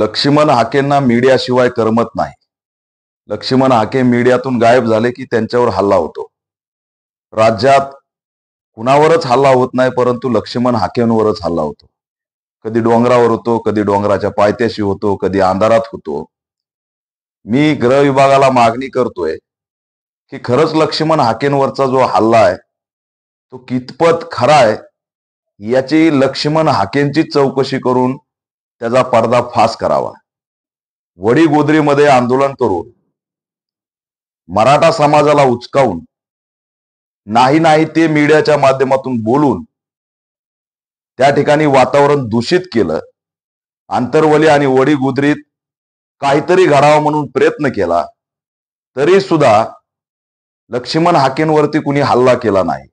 लक्ष्मण हाकेंना मीडियाशिवाय करमत नाही लक्ष्मण हाके मीडियातून गायब झाले की त्यांच्यावर हल्ला होतो राज्यात कुणावरच हल्ला होत नाही परंतु लक्ष्मण हाकेंवरच हल्ला होतो कधी डोंगरावर होतो कधी डोंगराच्या पायथ्याशी होतो कधी अंधारात होतो मी गृह विभागाला मागणी करतोय की खरंच लक्ष्मण हाकेंवरचा जो हल्ला आहे तो कितपत खरा आहे याची लक्ष्मण हाकेंची चौकशी करून त्याचा फास करावा वडी मध्ये आंदोलन करून मराठा समाजाला उचकावून नाही नाही ते मीडियाच्या माध्यमातून बोलून त्या ठिकाणी वातावरण दूषित केलं आंतरवली आणि गुदरीत काहीतरी घडावं म्हणून प्रयत्न केला तरी सुद्धा लक्ष्मण हाकेंवरती कुणी हल्ला केला नाही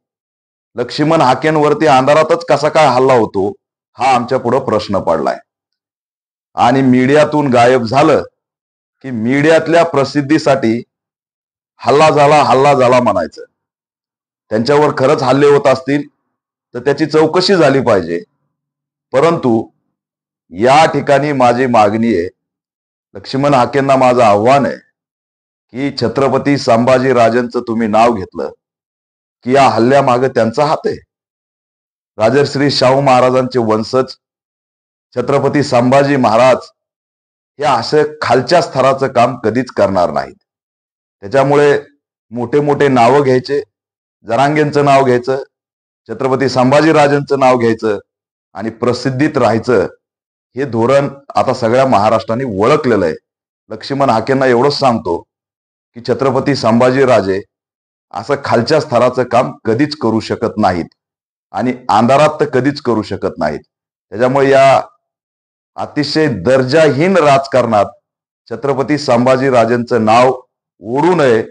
लक्ष्मण हाकेंवरती अंधारातच कसा काय हल्ला होतो हा आमच्या पुढं प्रश्न पडलाय आणि मीडियातून गायब झालं की मीडियातल्या प्रसिद्धीसाठी हल्ला झाला हल्ला झाला म्हणायचं त्यांच्यावर खरंच हल्ले होत असतील तर त्याची चौकशी झाली पाहिजे परंतु या ठिकाणी माझी मागणी आहे लक्ष्मण हाकेंना माझं आव्हान आहे की छत्रपती संभाजी राजांचं तुम्ही नाव घेतलं की या हल्ल्यामागं त्यांचा हात आहे राजर्श्री शाहू महाराजांचे वंशज छत्रपती संभाजी महाराज हे असं खालच्या स्तराचं काम कधीच करणार नाहीत त्याच्यामुळे मोठे मोठे नावं घ्यायचे जरांगेंचं नाव घ्यायचं छत्रपती संभाजीराजांचं नाव घ्यायचं आणि प्रसिद्धीत राहायचं हे धोरण आता सगळ्या महाराष्ट्राने ओळखलेलं आहे लक्ष्मण हाकेंना एवढंच सांगतो की छत्रपती संभाजीराजे असं खालच्या स्तराचं काम कधीच करू शकत नाहीत आणि अंधारात तर कधीच करू शकत नाहीत त्याच्यामुळे या अतिशय दर्जाहीन राजकारणात छत्रपती संभाजी राजेंचं नाव ओढू नये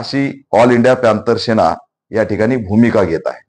अशी ऑल इंडिया पॅन्थर सेना या ठिकाणी भूमिका घेत आहे